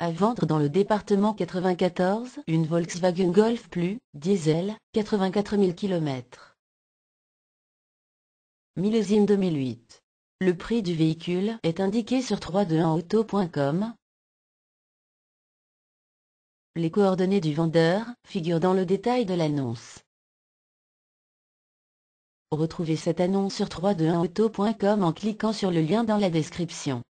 À vendre dans le département 94, une Volkswagen Golf Plus, diesel, 84 000 km. Millésime 2008. Le prix du véhicule est indiqué sur 321auto.com. Les coordonnées du vendeur figurent dans le détail de l'annonce. Retrouvez cette annonce sur 321auto.com en cliquant sur le lien dans la description.